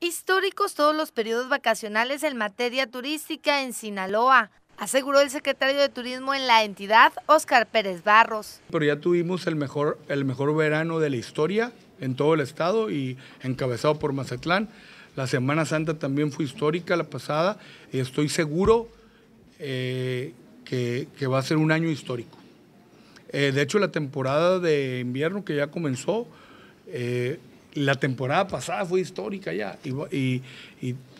Históricos todos los periodos vacacionales en materia turística en Sinaloa, aseguró el secretario de Turismo en la entidad, Óscar Pérez Barros. Pero ya tuvimos el mejor, el mejor verano de la historia en todo el estado y encabezado por Mazatlán. La Semana Santa también fue histórica la pasada y estoy seguro eh, que, va a ser un año histórico. Eh, de hecho, la temporada de invierno que ya comenzó eh, la temporada pasada fue histórica ya. Y,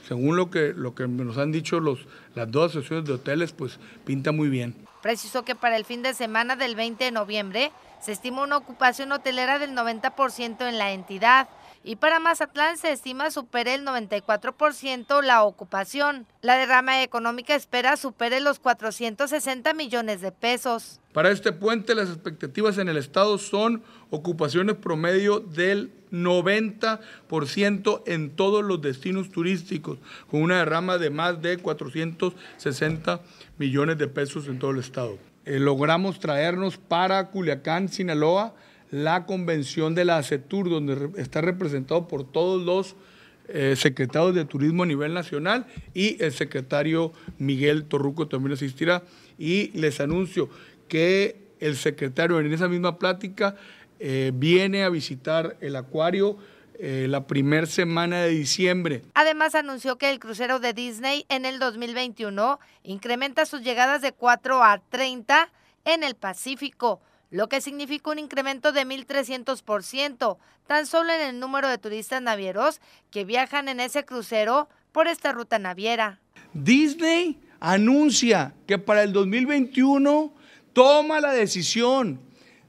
según lo que, lo que nos han dicho los, las dos asociaciones de hoteles, pues pinta muy bien. Precisó que para el fin de semana del 20 de noviembre se estima una ocupación hotelera del 90% en la entidad y para Mazatlán se estima supere el 94% la ocupación. La derrama económica espera supere los 460 millones de pesos. Para este puente las expectativas en el estado son ocupaciones promedio del 90% en todos los destinos turísticos, con una derrama de más de 460 millones de pesos en todo el estado. Eh, logramos traernos para Culiacán, Sinaloa, la convención de la ACETUR, donde está representado por todos los secretados eh, secretarios de turismo a nivel nacional y el secretario Miguel Torruco también asistirá. Y les anuncio que el secretario en esa misma plática eh, viene a visitar el acuario. Eh, la primera semana de diciembre. Además anunció que el crucero de Disney en el 2021 incrementa sus llegadas de 4 a 30 en el Pacífico, lo que significa un incremento de 1.300%, tan solo en el número de turistas navieros que viajan en ese crucero por esta ruta naviera. Disney anuncia que para el 2021 toma la decisión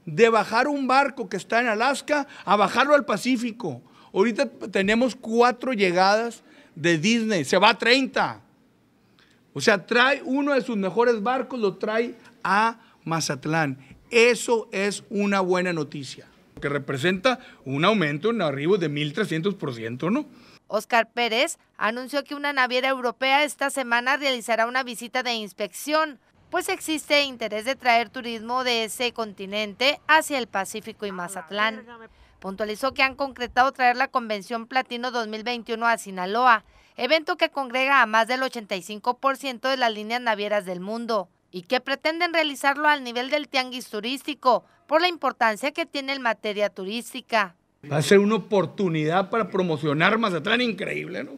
de bajar un barco que está en Alaska a bajarlo al Pacífico. Ahorita tenemos cuatro llegadas de Disney, se va a 30. O sea, trae uno de sus mejores barcos, lo trae a Mazatlán eso es una buena noticia, que representa un aumento en arribo de 1.300%, ¿no? Oscar Pérez anunció que una naviera europea esta semana realizará una visita de inspección, pues existe interés de traer turismo de ese continente hacia el Pacífico y Mazatlán. Puntualizó que han concretado traer la Convención Platino 2021 a Sinaloa, evento que congrega a más del 85% de las líneas navieras del mundo y que pretenden realizarlo al nivel del tianguis turístico por la importancia que tiene en materia turística. Va a ser una oportunidad para promocionar Mazatlán increíble, ¿no?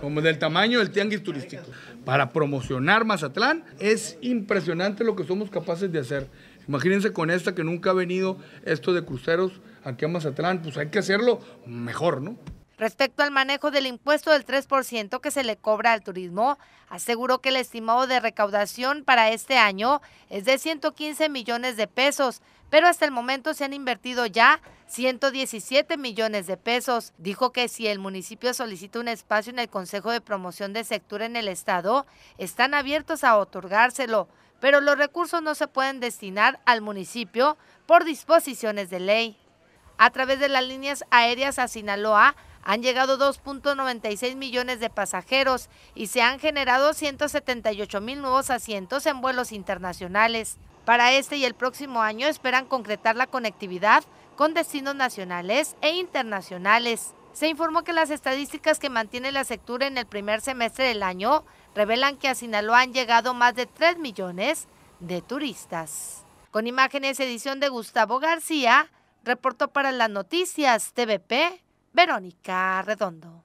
Como del tamaño del tianguis turístico. Para promocionar Mazatlán es impresionante lo que somos capaces de hacer. Imagínense con esta que nunca ha venido esto de cruceros aquí a Mazatlán, pues hay que hacerlo mejor, ¿no? Respecto al manejo del impuesto del 3% que se le cobra al turismo, aseguró que el estimado de recaudación para este año es de 115 millones de pesos, pero hasta el momento se han invertido ya 117 millones de pesos. Dijo que si el municipio solicita un espacio en el Consejo de Promoción de Sector en el Estado, están abiertos a otorgárselo, pero los recursos no se pueden destinar al municipio por disposiciones de ley a través de las líneas aéreas a Sinaloa han llegado 2.96 millones de pasajeros y se han generado 178 mil nuevos asientos en vuelos internacionales. Para este y el próximo año esperan concretar la conectividad con destinos nacionales e internacionales. Se informó que las estadísticas que mantiene la sectura en el primer semestre del año revelan que a Sinaloa han llegado más de 3 millones de turistas. Con imágenes edición de Gustavo García, Reportó para las noticias TVP Verónica Redondo.